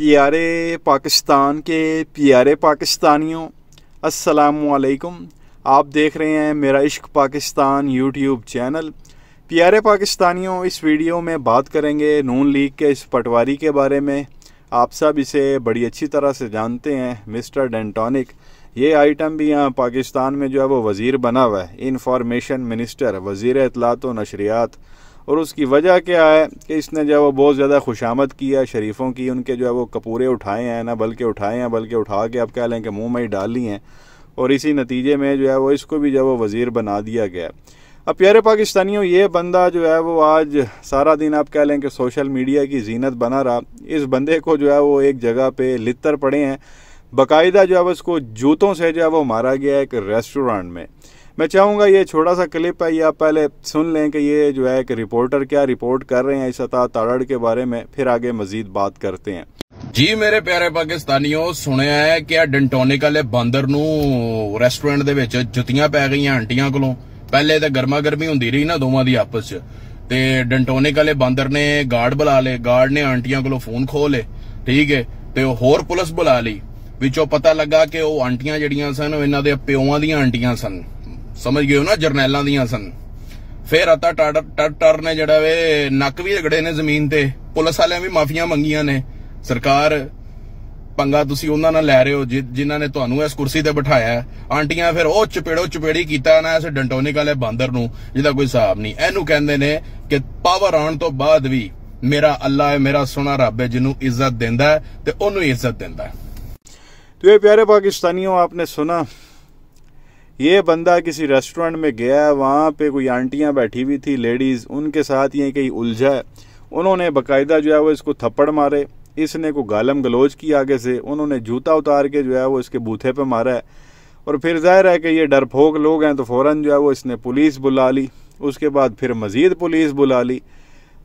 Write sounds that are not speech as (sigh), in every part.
प्यारे पाकिस्तान के प्यारे पाकिस्तानियों अस्सलाम आप देख रहे हैं मेरा इश्क पाकिस्तान यूट्यूब चैनल प्यारे पाकिस्तानियों इस वीडियो में बात करेंगे नून लीग के इस पटवारी के बारे में आप सब इसे बड़ी अच्छी तरह से जानते हैं मिस्टर डेंटोनिक ये आइटम भी यहाँ पाकिस्तान में जो है वो वज़ीर बना हुआ है इंफॉर्मेशन मिनिस्टर वज़ी अतलात तो व नशरियात और उसकी वजह क्या है कि इसने जो है वो बहुत ज़्यादा खुशामद की है शरीफों की उनके जो है वो कपूरे उठाए हैं ना बल्कि उठाए हैं बल्कि उठा के आप कह लें कि मुँह में ही डाल ली हैं और इसी नतीजे में जो है वो इसको भी जो है वो वज़ीर बना दिया गया अब प्यारे पाकिस्तानियों ये बंदा जो है वो आज सारा दिन आप कह लें कि सोशल मीडिया की जीनत बना रहा इस बंदे को जो है वो एक जगह पे लितर पड़े हैं बाकायदा जो है उसको जूतों से जो है वो मारा गया एक रेस्टोरेंट में मैं चाहूँगा ये छोटा सा क्लिप है ये आप पहले सुन लें कि ये जो है कि रिपोर्टर क्या रिपोर्ट कर रहे हैं इसता ताड़ के बारे में फिर आगे मजीद बात करते हैं ਜੀ ਮੇਰੇ ਪਿਆਰੇ ਪਾਕਿਸਤਾਨੀਓ ਸੁਣਿਆ ਹੈ ਕਿ ਆ ਡੈਂਟੋਨਿਕ ਵਾਲੇ ਬਾਂਦਰ ਨੂੰ ਰੈਸਟੋਰੈਂਟ ਦੇ ਵਿੱਚ ਜੁੱਤੀਆਂ ਪੈ ਗਈਆਂ ਆਂਟੀਆਂ ਕੋਲੋਂ ਪਹਿਲੇ ਤਾਂ ਗਰਮਾ ਗਰਮੀ ਹੁੰਦੀ ਰਹੀ ਨਾ ਦੋਵਾਂ ਦੀ ਆਪਸ 'ਚ ਤੇ ਡੈਂਟੋਨਿਕ ਵਾਲੇ ਬਾਂਦਰ ਨੇ ਗਾਰਡ ਬੁਲਾ ਲੇ ਗਾਰਡ ਨੇ ਆਂਟੀਆਂ ਕੋਲੋਂ ਫੋਨ ਖੋਹ ਲੇ ਠੀਕ ਹੈ ਤੇ ਉਹ ਹੋਰ ਪੁਲਿਸ ਬੁਲਾ ਲਈ ਵਿੱਚੋਂ ਪਤਾ ਲੱਗਾ ਕਿ ਉਹ ਆਂਟੀਆਂ ਜਿਹੜੀਆਂ ਸਨ ਉਹ ਇਹਨਾਂ ਦੇ ਪਿਓਆਂ ਦੀਆਂ ਆਂਟੀਆਂ ਸਨ ਸਮਝ ਗਏ ਹੋ ਨਾ ਜਰਨੈਲਾਂ ਦੀਆਂ ਸਨ ਫੇਰ ਅਤਾ ਟਰ ਨੇ ਜਿਹੜਾ ਵੇ ਨੱਕ ਵੀ ਰਗੜੇ ਨੇ ਜ਼ਮੀਨ ਤੇ ਪੁਲਿਸ ਵਾਲਿਆਂ ਵੀ ਮਾਫੀਆਂ ਮੰਗੀਆਂ ਨੇ ਸਰਕਾਰ ਪੰਗਾ ਤੁਸੀਂ ਉਹਨਾਂ ਨਾਲ ਲੈ ਰਹੇ ਹੋ ਜਿਨ੍ਹਾਂ ਨੇ ਤੁਹਾਨੂੰ ਇਸ ਕੁਰਸੀ ਤੇ ਬਿਠਾਇਆ ਆਂਟੀਆਂ ਫਿਰ ਉਹ ਚਪੇੜੋ ਚਪੇੜੀ ਕੀਤਾ ਨਾ ਇਸ ਡੰਟੋਨਿਕ ਵਾਲੇ ਬਾਂਦਰ ਨੂੰ ਜਿਹਦਾ ਕੋਈ ਹਿਸਾਬ ਨਹੀਂ ਇਹਨੂੰ ਕਹਿੰਦੇ ਨੇ ਕਿ ਪਾਵਰ ਆਉਣ ਤੋਂ ਬਾਅਦ ਵੀ ਮੇਰਾ ਅੱਲਾ ਹੈ ਮੇਰਾ ਸੋਨਾ ਰੱਬ ਹੈ ਜਿਹਨੂੰ ਇੱਜ਼ਤ ਦਿੰਦਾ ਤੇ ਉਹਨੂੰ ਇੱਜ਼ਤ ਦਿੰਦਾ ਤੇ ਇਹ ਪਿਆਰੇ ਪਾਕਿਸਤਾਨੀਓ ਆਪਨੇ ਸੁਣਾ ये बंदा किसी रेस्टोरेंट में गया वहाँ पे कोई आंटियाँ बैठी हुई थी लेडीज़ उनके साथ ये कहीं उलझा है उन्होंने बकायदा जो है वो इसको थप्पड़ मारे इसने को गालम गलोच की आगे से उन्होंने जूता उतार के जो है वो इसके बूथे पे मारा है और फिर जाहिर है कि ये डरपोक लोग हैं तो फ़ौर जो है वो इसने पुलिस बुला ली उसके बाद फिर मज़ीद पुलिस बुला ली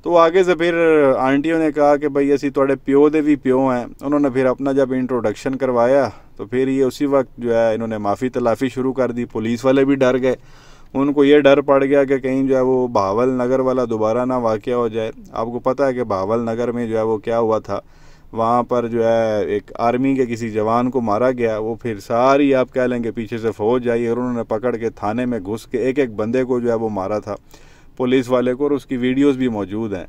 तो आगे से फिर आंटियों ने कहा कि भाई असी थोड़े प्यो दे भी प्यो हैं उन्होंने फिर अपना जब इंट्रोडक्शन करवाया तो फिर ये उसी वक्त जो है इन्होंने माफ़ी तलाफ़ी शुरू कर दी पुलिस वाले भी डर गए उनको ये डर पड़ गया कि कहीं जो है वो भावल नगर वाला दोबारा ना वाक़ हो जाए आपको पता है कि भावल नगर में जो है वो क्या हुआ था वहाँ पर जो है एक आर्मी के किसी जवान को मारा गया वो फिर सारी आप कह लेंगे पीछे से फौज आई और उन्होंने पकड़ के थाने में घुस के एक एक बंदे को जो है वो मारा था पुलिस वाले को और उसकी वीडियोस भी मौजूद हैं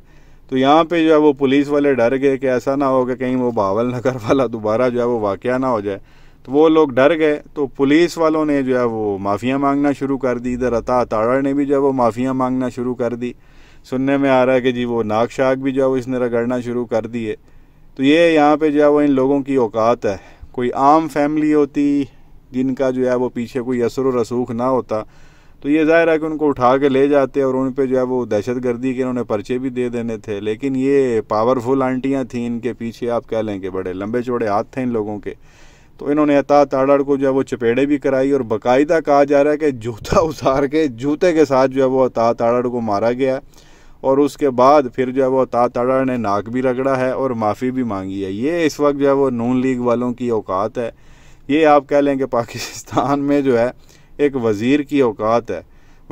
तो यहाँ पे जो है वो पुलिस वाले डर गए कि ऐसा ना हो कि कहीं वो बावल नगर वाला दोबारा जो है वो वाक़ ना हो जाए तो वो लोग डर गए तो पुलिस वालों ने जो है वो माफ़ियाँ मांगना शुरू कर दी इधर अता अताड़ा ने भी जो है वो माफ़ियाँ मांगना शुरू कर दी सुनने में आ रहा है कि जी वो नाक शाक भी जो है वो इसने रगड़ना शुरू कर दिए तो ये यहाँ पर जो है वो इन लोगों की औकात है कोई आम फैमिली होती जिनका जो है वो पीछे कोई असर व रसूख ना होता तो ये जाहिर है कि उनको उठा के ले जाते और उन पर जो है वो दहशत गर्दी के इन्होंने पर्चे भी दे देने थे लेकिन ये पावरफुल आंटियाँ थी इनके पीछे आप कह लें कि बड़े लंबे चौड़े हाथ थे इन लोगों के तो इन्होंने अतात आड़ड़ को जो है वो चपेड़े भी कराई और बाकायदा कहा जा रहा है कि जूता (laughs) उतार के जूते के साथ जो है वो अतात आड़ड़ को मारा गया और उसके बाद फिर जो है वो अतात आड़ड़ ने नाक भी रगड़ा है और माफ़ी भी मांगी है ये इस वक्त जो है वो नून लीग वालों की औकात है ये आप कह लें कि पाकिस्तान में जो है एक वज़ीर की औकात है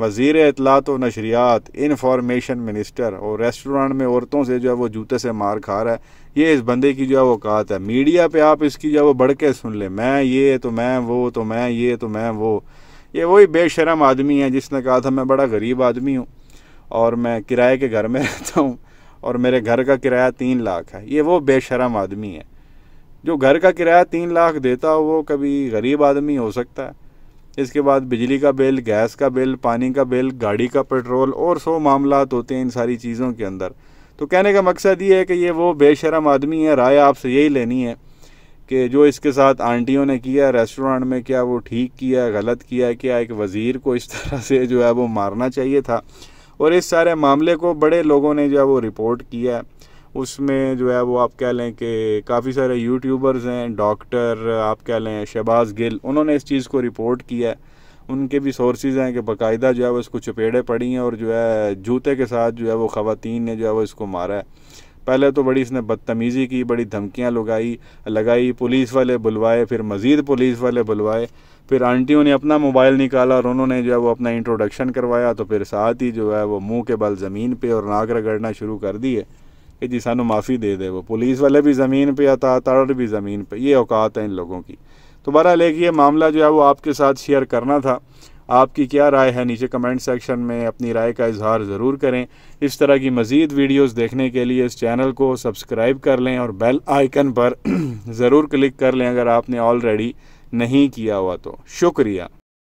वज़ीर इतलात तो व नशरियात इनफॉर्मेशन मिनिस्टर और रेस्टोरेंट में औरतों से जो है वो जूते से मार खा रहा है ये इस बंदे की जो है वो कहात है मीडिया पे आप इसकी जो है वो बढ़ के सुन ले मैं ये तो मैं वो तो मैं ये तो मैं वो ये वही बेशरम आदमी है जिसने कहा था मैं बड़ा गरीब आदमी हूँ और मैं किराए के घर में रहता हूँ और मेरे घर का किराया तीन लाख है ये वो बेशरम आदमी है जो घर का किराया तीन लाख देता हो वो कभी गरीब आदमी हो सकता है इसके बाद बिजली का बिल गैस का बिल पानी का बिल गाड़ी का पेट्रोल और सौ मामला होते हैं इन सारी चीज़ों के अंदर तो कहने का मकसद ये है कि ये वो बेशरम आदमी है राय आपसे यही लेनी है कि जो इसके साथ आंटियों ने किया रेस्टोरेंट में क्या वो ठीक किया गलत किया क्या एक वज़ीर को इस तरह से जो है वो मारना चाहिए था और इस सारे मामले को बड़े लोगों ने जो है वो रिपोर्ट किया है उसमें जो है वो आप कह लें कि काफ़ी सारे यूट्यूबर्स हैं डॉक्टर आप कह लें शहबाज गिल उन्होंने इस चीज़ को रिपोर्ट किया है उनके भी सोर्सेज हैं कि बाकायदा जो है वो इसको चपेड़े पड़ी हैं और जो है जूते के साथ जो है वो ख़वातीन ने जो है वो इसको मारा है पहले तो बड़ी इसने बदतमीज़ी की बड़ी धमकियाँ लगाई लगाई पुलिस वाले बुलवाए फिर मज़ीद पुलिस वाले बुलवाए फिर आंटियों ने अपना मोबाइल निकाला और उन्होंने जो है वो अपना इंट्रोडक्शन करवाया तो फिर साथ ही जो है वो मुंह के बल ज़मीन पे और नाक रगड़ना शुरू कर दिए कि जी सू माफ़ी दे दे वो पुलिस वाले भी ज़मीन पर या तड़ भी ज़मीन पर ये औकात है इन लोगों की तो बहरा एक ये मामला जो है वो आपके साथ शेयर करना था आपकी क्या राय है नीचे कमेंट सेक्शन में अपनी राय का इजहार ज़रूर करें इस तरह की मज़ीद वीडियोस देखने के लिए इस चैनल को सब्सक्राइब कर लें और बेल आइकन पर (clears throat) ज़रूर क्लिक कर लें अगर आपने ऑलरेडी नहीं किया हुआ तो शुक्रिया